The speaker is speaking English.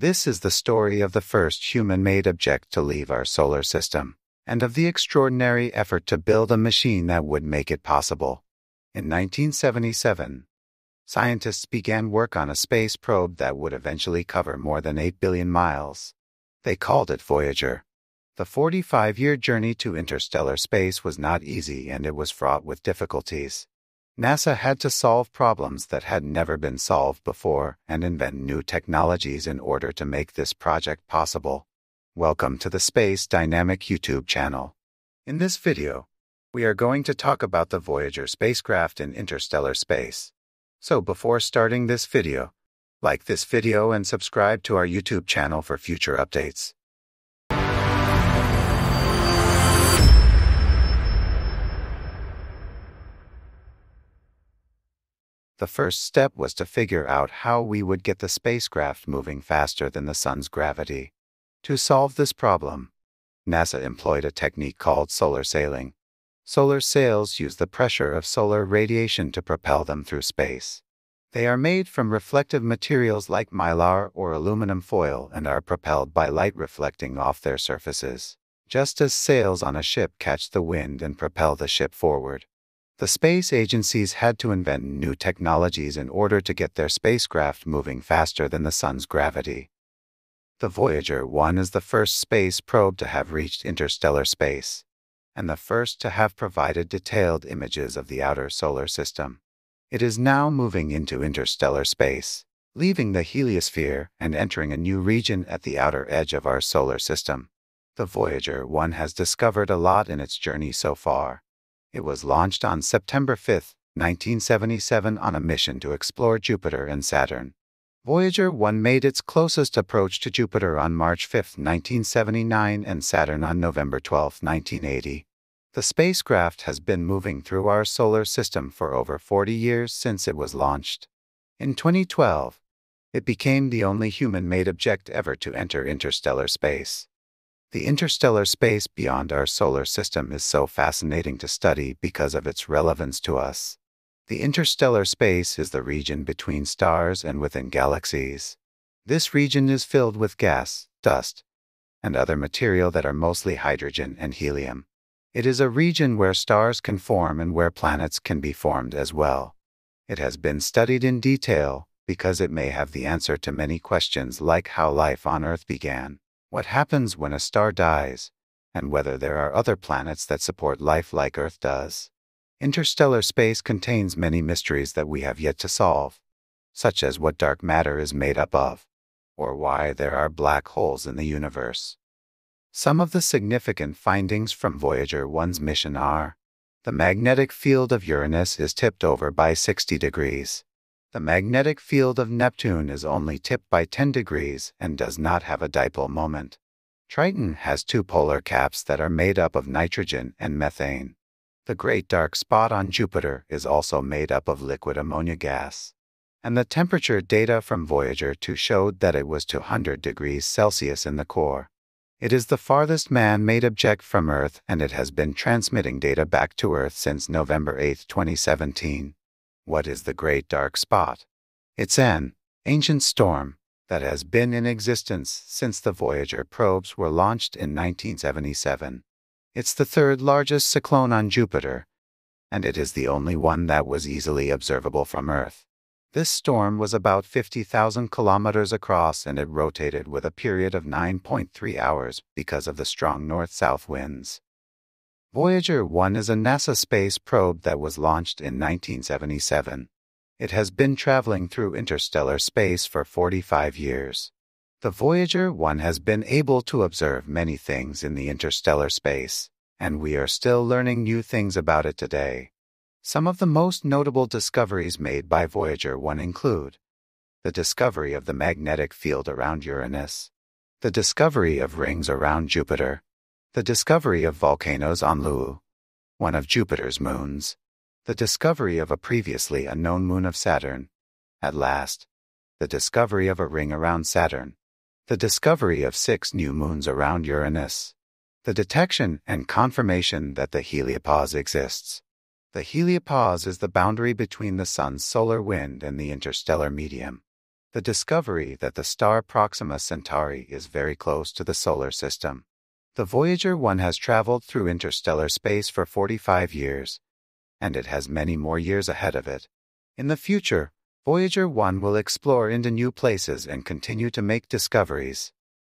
This is the story of the first human made object to leave our solar system, and of the extraordinary effort to build a machine that would make it possible. In 1977, scientists began work on a space probe that would eventually cover more than 8 billion miles. They called it Voyager. The 45 year journey to interstellar space was not easy and it was fraught with difficulties. NASA had to solve problems that had never been solved before and invent new technologies in order to make this project possible. Welcome to the Space Dynamic YouTube channel. In this video, we are going to talk about the Voyager spacecraft in interstellar space. So before starting this video, like this video and subscribe to our YouTube channel for future updates. The first step was to figure out how we would get the spacecraft moving faster than the sun's gravity. To solve this problem, NASA employed a technique called solar sailing. Solar sails use the pressure of solar radiation to propel them through space. They are made from reflective materials like mylar or aluminum foil and are propelled by light reflecting off their surfaces, just as sails on a ship catch the wind and propel the ship forward. The space agencies had to invent new technologies in order to get their spacecraft moving faster than the sun's gravity. The Voyager 1 is the first space probe to have reached interstellar space, and the first to have provided detailed images of the outer solar system. It is now moving into interstellar space, leaving the heliosphere and entering a new region at the outer edge of our solar system. The Voyager 1 has discovered a lot in its journey so far it was launched on September 5, 1977 on a mission to explore Jupiter and Saturn. Voyager 1 made its closest approach to Jupiter on March 5, 1979 and Saturn on November 12, 1980. The spacecraft has been moving through our solar system for over 40 years since it was launched. In 2012, it became the only human-made object ever to enter interstellar space. The interstellar space beyond our solar system is so fascinating to study because of its relevance to us. The interstellar space is the region between stars and within galaxies. This region is filled with gas, dust, and other material that are mostly hydrogen and helium. It is a region where stars can form and where planets can be formed as well. It has been studied in detail because it may have the answer to many questions like how life on Earth began what happens when a star dies, and whether there are other planets that support life like Earth does. Interstellar space contains many mysteries that we have yet to solve, such as what dark matter is made up of, or why there are black holes in the universe. Some of the significant findings from Voyager 1's mission are the magnetic field of Uranus is tipped over by 60 degrees. The magnetic field of Neptune is only tipped by 10 degrees and does not have a dipole moment. Triton has two polar caps that are made up of nitrogen and methane. The great dark spot on Jupiter is also made up of liquid ammonia gas. And the temperature data from Voyager 2 showed that it was 200 degrees Celsius in the core. It is the farthest man made object from Earth and it has been transmitting data back to Earth since November 8, 2017. What is the great dark spot? It's an ancient storm that has been in existence since the Voyager probes were launched in 1977. It's the third largest cyclone on Jupiter, and it is the only one that was easily observable from Earth. This storm was about 50,000 kilometers across and it rotated with a period of 9.3 hours because of the strong north south winds. Voyager 1 is a NASA space probe that was launched in 1977. It has been traveling through interstellar space for 45 years. The Voyager 1 has been able to observe many things in the interstellar space, and we are still learning new things about it today. Some of the most notable discoveries made by Voyager 1 include the discovery of the magnetic field around Uranus, the discovery of rings around Jupiter, the discovery of volcanoes on Lu'u, one of Jupiter's moons. The discovery of a previously unknown moon of Saturn. At last, the discovery of a ring around Saturn. The discovery of six new moons around Uranus. The detection and confirmation that the heliopause exists. The heliopause is the boundary between the sun's solar wind and the interstellar medium. The discovery that the star Proxima Centauri is very close to the solar system. The Voyager 1 has traveled through interstellar space for 45 years, and it has many more years ahead of it. In the future, Voyager 1 will explore into new places and continue to make discoveries.